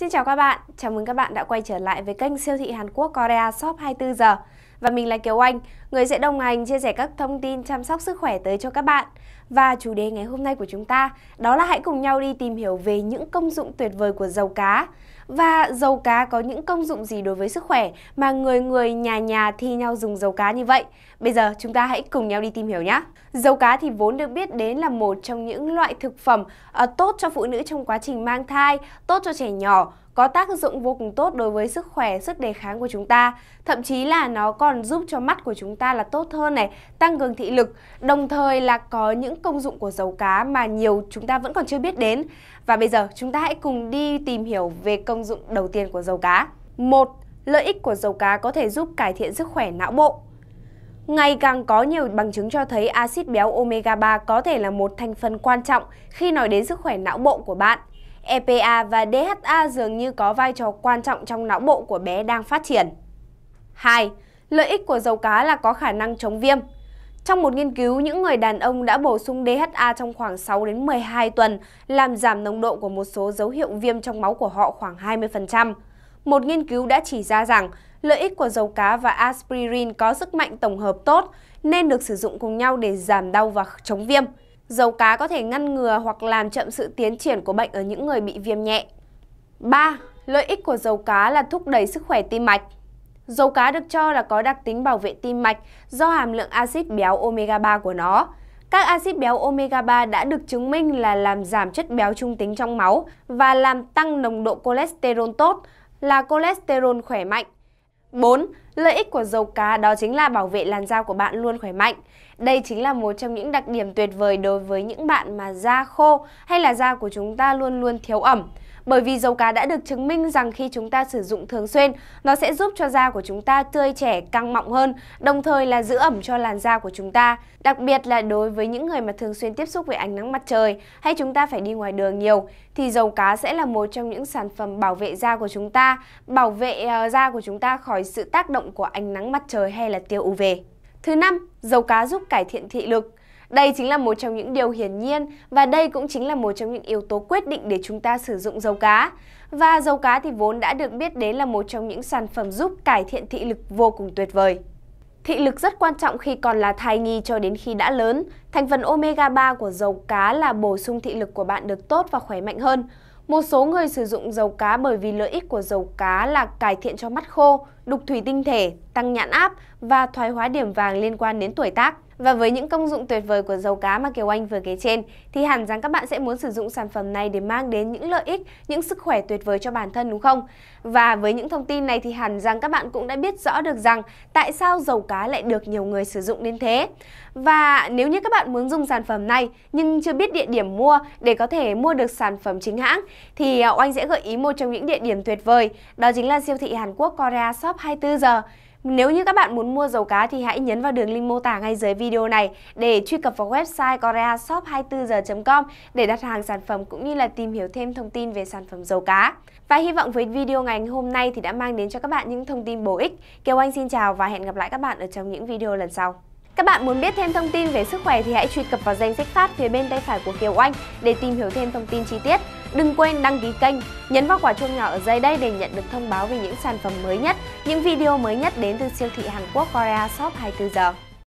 Xin chào các bạn, chào mừng các bạn đã quay trở lại với kênh siêu thị Hàn Quốc Korea Shop 24 giờ. Và mình là Kiều Anh, người sẽ đồng hành chia sẻ các thông tin chăm sóc sức khỏe tới cho các bạn. Và chủ đề ngày hôm nay của chúng ta đó là hãy cùng nhau đi tìm hiểu về những công dụng tuyệt vời của dầu cá. Và dầu cá có những công dụng gì đối với sức khỏe mà người người nhà nhà thi nhau dùng dầu cá như vậy? Bây giờ chúng ta hãy cùng nhau đi tìm hiểu nhé. Dầu cá thì vốn được biết đến là một trong những loại thực phẩm uh, tốt cho phụ nữ trong quá trình mang thai, tốt cho trẻ nhỏ, có tác dụng vô cùng tốt đối với sức khỏe, sức đề kháng của chúng ta. Thậm chí là nó còn giúp cho mắt của chúng ta là tốt hơn này, tăng cường thị lực, đồng thời là có những công dụng của dầu cá mà nhiều chúng ta vẫn còn chưa biết đến. Và bây giờ chúng ta hãy cùng đi tìm hiểu về công dụng đầu tiên của dầu cá. một Lợi ích của dầu cá có thể giúp cải thiện sức khỏe não bộ. Ngày càng có nhiều bằng chứng cho thấy axit béo omega 3 có thể là một thành phần quan trọng khi nói đến sức khỏe não bộ của bạn. EPA và DHA dường như có vai trò quan trọng trong não bộ của bé đang phát triển. 2. Lợi ích của dầu cá là có khả năng chống viêm. Trong một nghiên cứu, những người đàn ông đã bổ sung DHA trong khoảng 6 đến 12 tuần, làm giảm nồng độ của một số dấu hiệu viêm trong máu của họ khoảng 20%. Một nghiên cứu đã chỉ ra rằng lợi ích của dầu cá và aspirin có sức mạnh tổng hợp tốt nên được sử dụng cùng nhau để giảm đau và chống viêm. Dầu cá có thể ngăn ngừa hoặc làm chậm sự tiến triển của bệnh ở những người bị viêm nhẹ. 3. Lợi ích của dầu cá là thúc đẩy sức khỏe tim mạch. Dầu cá được cho là có đặc tính bảo vệ tim mạch do hàm lượng axit béo omega 3 của nó. Các axit béo omega 3 đã được chứng minh là làm giảm chất béo trung tính trong máu và làm tăng nồng độ cholesterol tốt là cholesterol khỏe mạnh. 4. Lợi ích của dầu cá đó chính là bảo vệ làn da của bạn luôn khỏe mạnh. Đây chính là một trong những đặc điểm tuyệt vời đối với những bạn mà da khô hay là da của chúng ta luôn luôn thiếu ẩm. Bởi vì dầu cá đã được chứng minh rằng khi chúng ta sử dụng thường xuyên, nó sẽ giúp cho da của chúng ta tươi trẻ, căng mọng hơn, đồng thời là giữ ẩm cho làn da của chúng ta. Đặc biệt là đối với những người mà thường xuyên tiếp xúc với ánh nắng mặt trời hay chúng ta phải đi ngoài đường nhiều, thì dầu cá sẽ là một trong những sản phẩm bảo vệ da của chúng ta, bảo vệ ờ, da của chúng ta khỏi sự tác động lượng của ánh nắng mặt trời hay là tia UV. Thứ năm, dầu cá giúp cải thiện thị lực. Đây chính là một trong những điều hiển nhiên và đây cũng chính là một trong những yếu tố quyết định để chúng ta sử dụng dầu cá. Và dầu cá thì vốn đã được biết đến là một trong những sản phẩm giúp cải thiện thị lực vô cùng tuyệt vời. Thị lực rất quan trọng khi còn là thai nhi cho đến khi đã lớn. Thành phần omega 3 của dầu cá là bổ sung thị lực của bạn được tốt và khỏe mạnh hơn. Một số người sử dụng dầu cá bởi vì lợi ích của dầu cá là cải thiện cho mắt khô, đục thủy tinh thể, tăng nhãn áp và thoái hóa điểm vàng liên quan đến tuổi tác. Và với những công dụng tuyệt vời của dầu cá mà Kiều Anh vừa kể trên thì hẳn rằng các bạn sẽ muốn sử dụng sản phẩm này để mang đến những lợi ích, những sức khỏe tuyệt vời cho bản thân đúng không? Và với những thông tin này thì hẳn rằng các bạn cũng đã biết rõ được rằng tại sao dầu cá lại được nhiều người sử dụng đến thế. Và nếu như các bạn muốn dùng sản phẩm này nhưng chưa biết địa điểm mua để có thể mua được sản phẩm chính hãng thì ờ, Oanh sẽ gợi ý một trong những địa điểm tuyệt vời đó chính là siêu thị Hàn Quốc Korea Shop shop 24 giờ. Nếu như các bạn muốn mua dầu cá thì hãy nhấn vào đường link mô tả ngay dưới video này để truy cập vào website koreashop24giờ.com để đặt hàng sản phẩm cũng như là tìm hiểu thêm thông tin về sản phẩm dầu cá. Và hy vọng với video ngày hôm nay thì đã mang đến cho các bạn những thông tin bổ ích. Kiều Anh xin chào và hẹn gặp lại các bạn ở trong những video lần sau. Các bạn muốn biết thêm thông tin về sức khỏe thì hãy truy cập vào danh sách phát phía bên tay phải của Kiều Anh để tìm hiểu thêm thông tin chi tiết. Đừng quên đăng ký kênh, nhấn vào quả chuông nhỏ ở dưới đây để nhận được thông báo về những sản phẩm mới nhất, những video mới nhất đến từ siêu thị Hàn Quốc Korea Shop 24 giờ.